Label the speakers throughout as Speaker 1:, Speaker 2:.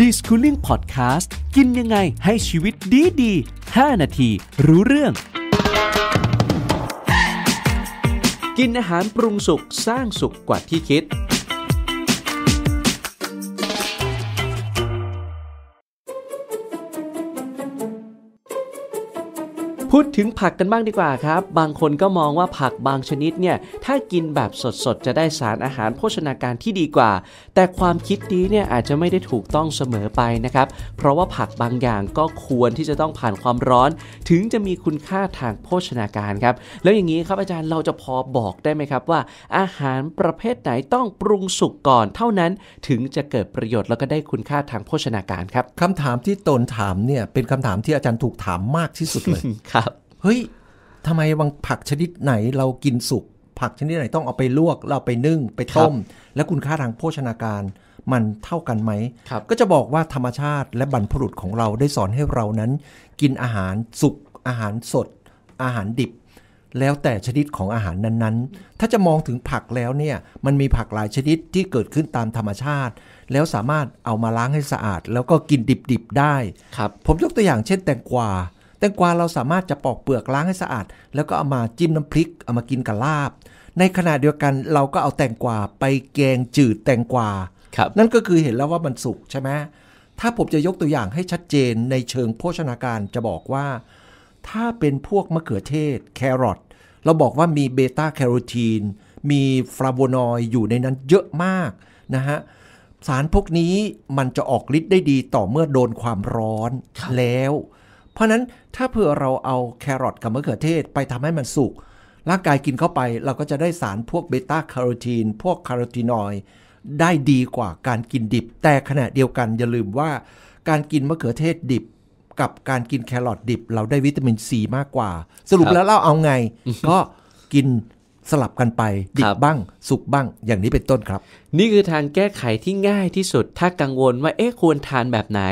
Speaker 1: ดิสคูลิ่งพอดแคสต์กินยังไงให้ชีวิตดีดี5นาที รู้เรื่อง กินอาหารปรุงสุกสร้างสุขกว่าที่คิดพูดถึงผักกันบ้างดีกว่าครับ บางคนก็มองว่าผักบางชนิดเนี่ยถ้ากินแบบสดๆ จะได้สารอาหารโภชนาการที่ดีกว่า แต่ความคิดนี้เนี่ยอาจจะไม่ได้ถูกต้องเสมอไปนะครับ เพราะว่าผักบางอย่างก็ควรที่จะต้องผ่านความร้อน ถึงจะมีคุณค่าทางโภชนาการครับ แล้วอย่างนี้ครับอาจารย์เราจะพอบอกได้ไหมครับว่า อาหารประเภทไหนต้องปรุงสุกก่อนเท่านั้นถึงจะเกิดประโยชน์แล้วก็ได้คุณค่าทางโภชนาการครับคำถามที่ตนถามเนี่ยเป็นคำถ
Speaker 2: ามที่อาจารย์ถูกถามมากที่สุดเลยเฮ้ยทำไมบางผักชนิดไหนเรากินสุกผักชนิดไหนต้องเอาไปลวก เราไปนึ่งไปต้มและคุณค่าทางโภชนาการ มันเท่ากันไหมก็จะบอกว่าธรรมชาติและบรรพบุรุษของเราได้สอนให้เรานั้น กินอาหารสุกอาหารสด อาหารดิบ แล้วแต่ชนิดของอาหารนั้นๆ ถ้าจะมองถึงผักแล้วเนี่ยมันมีผักหลายชนิดที่เกิดขึ้นตามธรรมชาติ แล้วสามารถเอามาล้างให้สะอาด แล้วก็กินดิบๆได้ผมยกตัวอย่างเช่นแตงกวาแตงกวาเราสามารถจะปอกเปลือกล้างให้สะอาด แล้วก็เอามาจิ้มน้ำพริกเอามากินกับลาบ ในขณะเดียวกันเราก็เอาแตงกวาไปแกงจืดแตงกวาครับนั่นก็คือเห็นแล้วว่ามันสุกใช่ไหมถ้าผมจะยกตัวอย่างให้ชัดเจนในเชิงโภชนาการจะบอกว่า ถ้าเป็นพวกมะเขือเทศแครอทเราบอกว่ามีเบต้าแคโรทีนมีฟลาโวนอยด์อยู่ในนั้นเยอะมากนะฮะสารพวกนี้มันจะออกฤทธิ์ได้ดีต่อเมื่อโดนความร้อนแล้วเพราะนั้นถ้าเผื่อเราเอาแครอทกับมะเขือเทศไปทำให้มันสุกร่างกายกินเข้าไปเราก็จะได้สารพวกเบต้าคาโรทีน พวกคาโรทีนอยด์ได้ดีกว่าการกินดิบ แต่ขณะเดียวกันอย่าลืมว่า การกินมะเขือเทศดิบ กับการกินแครอทดิบเราได้วิตามินซีมากกว่า สรุปแล้วเราเอาไง ก็กิน
Speaker 1: สลับกันไป ดิบบ้างสุกบ้างอย่างนี้เป็นต้นครับ นี่คือทางแก้ไขที่ง่ายที่สุด ถ้ากังวลว่าเอ๊ะควรทานแบบไหน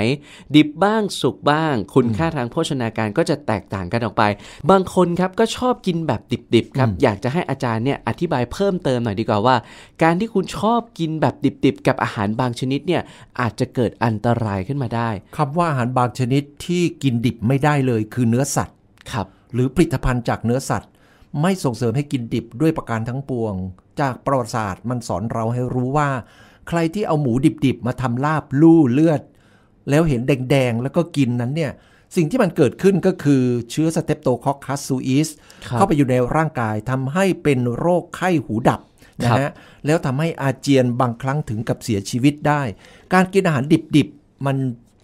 Speaker 1: ดิบบ้างสุกบ้าง คุณค่าทางโภชนาการก็จะแตกต่างกันออกไป บางคนครับก็ชอบกินแบบดิบๆครับ อยากจะให้อาจารย์เนี่ยอธิบายเพิ่มเติมหน่อยดีกว่าว่า การที่คุณชอบกินแบบดิบๆกับอาหารบางชนิดเนี่ยอาจจะเกิดอันตรายขึ้นมาได้คำว่าอาหารบางชนิดที่กิน
Speaker 2: ดิบไม่ได้เลย คือเนื้อสัตว์ครับหรือผลิตภัณฑ์จากเนื้อสัตว์ไม่ส่งเสริมให้กินดิบด้วยประการทั้งปวงจากประวัติศาสตร์ มันสอนเราให้รู้ว่า ใครที่เอาหมูดิบๆ มาทำลาบลู่เลือด แล้วเห็นแดง ๆ แล้วก็กินนั้นเนี่ย สิ่งที่มันเกิดขึ้นก็คือ เชื้อสเตปโตคอคัสซูอิสเข้าไปอยู่ในร่างกายทำให้เป็นโรคไข้หูดับนะฮะแล้วทำให้อาเจียนบางครั้งถึงกับเสียชีวิตได้ การกินอาหารดิบๆมัน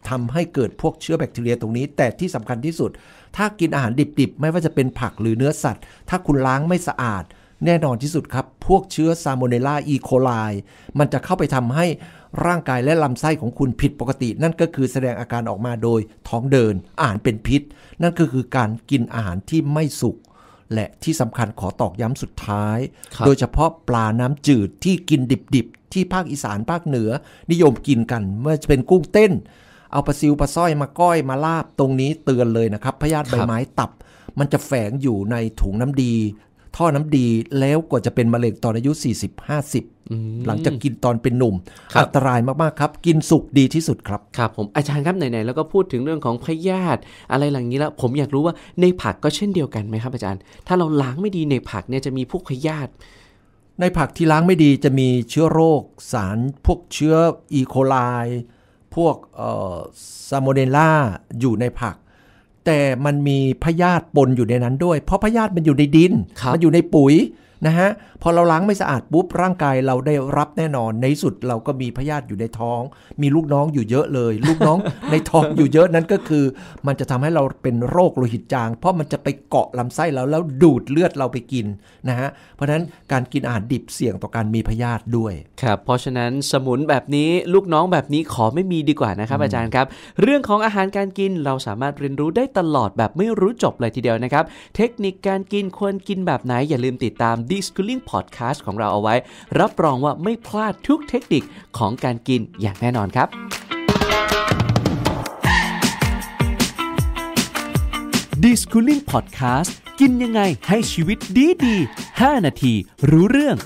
Speaker 2: ทำให้เกิดพวกเชื้อแบคทีเรียตรงนี้ แต่ที่สำคัญที่สุด ถ้ากินอาหารดิบๆ ไม่ว่าจะเป็นผักหรือเนื้อสัตว์ ถ้าคุณล้างไม่สะอาด แน่นอนที่สุดครับ พวกเชื้อซาโมเนล่าอีโคไล มันจะเข้าไปทำให้ร่างกายและลำไส้ของคุณผิดปกติ นั่นก็คือแสดงอาการออกมาโดยท้องเดิน อาหารเป็นพิษ นั่นก็คือการกินอาหารที่ไม่สุก และที่สำคัญขอตอกย้ำสุดท้าย โดยเฉพาะปลาน้ำจืดที่กินดิบๆ ที่ภาคอีสานภาคเหนือ นิยมกินกันไม่ว่าจะเป็นกุ้งเต้นเอาปลาซิวปลาสร้อยมาก้อยมาลาบตรงนี้เตือนเลยนะครับพยาธิใบไม้ตับ มันจะแฝงอยู่ในถุงน้ำดี ท่อน้ำดีแล้วกว่าจะเป็นมะเร็งตอนอายุ40-50หลังจากกินตอนเป็นหนุ่มอันต
Speaker 1: รายมาก ๆครับ กินสุกดีที่สุดครับ ครับผมอาจารย์ครับไหนๆแล้วก็พูดถึงเรื่องของพยาธิอะไรหลังนี้แล้วผมอยากรู้ว่าในผักก็เช่นเดียวกันไหมครับ อาจารย์ ถ้าเราล้างไม่ดีในผักเนี่ยจะมีพวกพยาธิในผักที่ล้างไม่ดีจะมีเชื้อโรค สาร พวกเชื้
Speaker 2: อ อีโคไลพวกซามโมเดล่า อยู่ในผัก แต่มันมีพยาธิปนอยู่ในนั้นด้วย เพราะพยาธิมันอยู่ในดินมันอยู่ในปุ๋ยนะฮะพอเราล้างไม่สะอาดปุ๊บร่างกายเราได้รับแน่นอนในสุดเราก็มีพยาธิอยู่ในท้อง มีลูกน้องอยู่เยอะเลย ลูกน้องในท้องอยู่เยอะนั้นก็คือมันจะทำให้เราเป็นโรคโลหิตจาง เพราะมันจะไปเกาะลำไส้เราแล้วดูดเลือดเราไปกิน นะฮะเพราะฉะนั้นการกินอาหารดิบเสี่ยงต่อการมีพยาธิด้วย
Speaker 1: ครับเพราะฉะนั้นสมุนแบบนี้ลูกน้องแบบนี้ขอไม่มีดีกว่านะครับอาจารย์ครับ เรื่องของอาหารการกินเราสามารถเรียนรู้ได้ตลอดแบบไม่รู้จบเลยทีเดียวนะครับเทคนิคการกินควรกินแบบไหนอย่าลืมติดตาม Discooling Podcast ของเราเอาไว้ รับรองว่าไม่พลาดทุกเทคนิคของการกินอย่างแน่นอนครับ Discooling Podcast กินยังไงให้ชีวิตดีดี 5 นาทีรู้เรื่อง